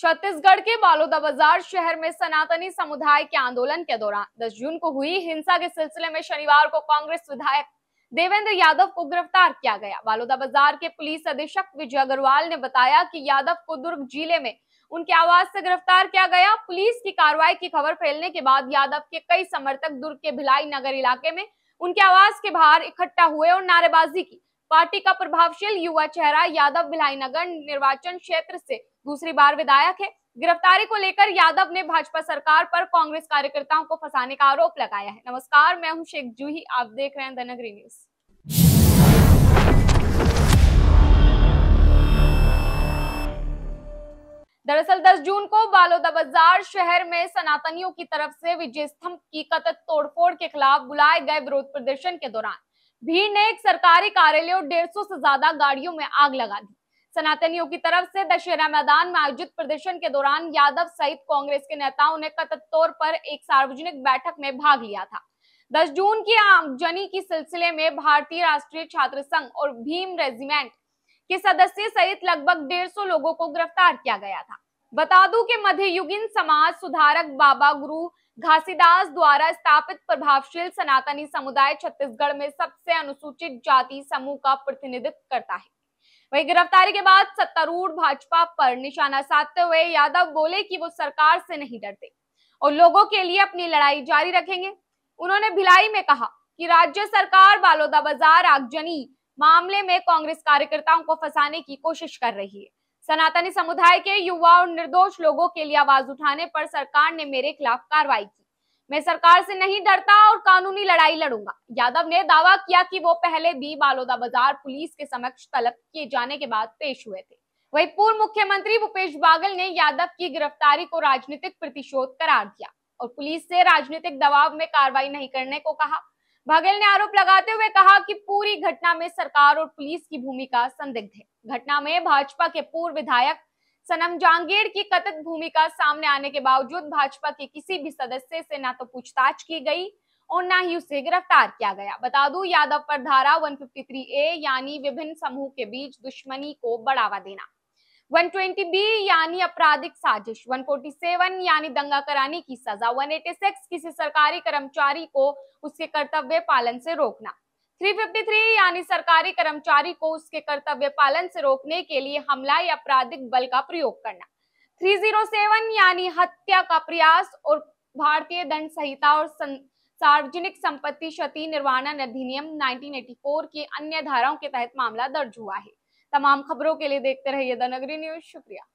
छत्तीसगढ़ के बालोदाबाजार शहर में सनातनी समुदाय के आंदोलन के दौरान 10 जून को हुई हिंसा के सिलसिले में शनिवार को कांग्रेस विधायक देवेंद्र यादव को गिरफ्तार किया गया बालोदा बाजार के पुलिस अधीक्षक विजय अग्रवाल ने बताया कि यादव को दुर्ग जिले में उनके आवास से गिरफ्तार किया गया पुलिस की कार्रवाई की खबर फैलने के बाद यादव के कई समर्थक दुर्ग के भिलाई नगर इलाके में उनके आवास के बाहर इकट्ठा हुए और नारेबाजी की पार्टी का प्रभावशील युवा चेहरा यादव भिलाई नगर निर्वाचन क्षेत्र से दूसरी बार विधायक है गिरफ्तारी को लेकर यादव ने भाजपा सरकार पर कांग्रेस कार्यकर्ताओं को फंसाने का आरोप लगाया है नमस्कार मैं हूं शेख जूही आप देख रहे हैं द नगरी न्यूज दरअसल 10 जून को बालोदा बाजार शहर में सनातनियों की तरफ से विजय स्तंभ की कथित तोड़फोड़ के खिलाफ बुलाए गए विरोध प्रदर्शन के दौरान भीड़ ने एक सरकारी कार्यालय और डेढ़ सौ से ज्यादा गाड़ियों में आग लगा दी सनातनियों की तरफ से दशहरा मैदान में आयोजित प्रदर्शन के दौरान यादव सहित कांग्रेस के नेताओं ने कथित तौर पर एक सार्वजनिक बैठक में भाग लिया था 10 जून की आमजनी की सिलसिले में भारतीय राष्ट्रीय छात्र संघ और भीम रेजिमेंट के सदस्य सहित लगभग डेढ़ लोगों को गिरफ्तार किया गया था बता दूं कि मध्ययुगीन समाज सुधारक बाबा गुरु घासीदास द्वारा स्थापित प्रभावशील सनातनी समुदाय छत्तीसगढ़ में सबसे अनुसूचित जाति समूह का प्रतिनिधित्व करता है वही गिरफ्तारी के बाद सत्तारूढ़ भाजपा पर निशाना साधते हुए यादव बोले कि वो सरकार से नहीं डरते और लोगों के लिए अपनी लड़ाई जारी रखेंगे उन्होंने भिलाई में कहा कि राज्य सरकार बालोदा बाजार आगजनी मामले में कांग्रेस कार्यकर्ताओं को फंसाने की कोशिश कर रही है सनातनी समुदाय के युवा और निर्दोष लोगों के लिए आवाज उठाने पर सरकार ने मेरे खिलाफ कार्रवाई की मैं सरकार से नहीं डरता और कानूनी लड़ाई लड़ूंगा यादव ने दावा किया कि वो पहले भी बालोदा बाजार पुलिस के समक्ष तलब किए जाने के बाद पेश हुए थे वही पूर्व मुख्यमंत्री भूपेश बागल ने यादव की गिरफ्तारी को राजनीतिक प्रतिशोध करार दिया और पुलिस से राजनीतिक दबाव में कार्रवाई नहीं करने को कहा बघेल ने आरोप लगाते हुए कहा कि पूरी घटना में सरकार और पुलिस की भूमिका संदिग्ध है घटना में भाजपा के पूर्व विधायक सनम जांगीर की कथित भूमिका सामने आने के बावजूद भाजपा के किसी भी सदस्य से ना तो पूछताछ की गई और ना ही उसे गिरफ्तार किया गया बता दू यादव पर धारा 153 ए यानी विभिन्न समूह के बीच दुश्मनी को बढ़ावा देना 120 बी यानी आपराधिक साजिश 147 यानी दंगा कराने की सजा 186 किसी सरकारी कर्मचारी को उसके कर्तव्य पालन से रोकना 353 यानी सरकारी कर्मचारी को उसके कर्तव्य पालन से रोकने के लिए हमला या आपराधिक बल का प्रयोग करना 307 यानी हत्या का प्रयास और भारतीय दंड संहिता और सं... सार्वजनिक संपत्ति क्षति निर्वाणन अधिनियम 1984 की अन्य धाराओं के तहत मामला दर्ज हुआ है तमाम खबरों के लिए देखते रहिए द नगरी न्यूज शुक्रिया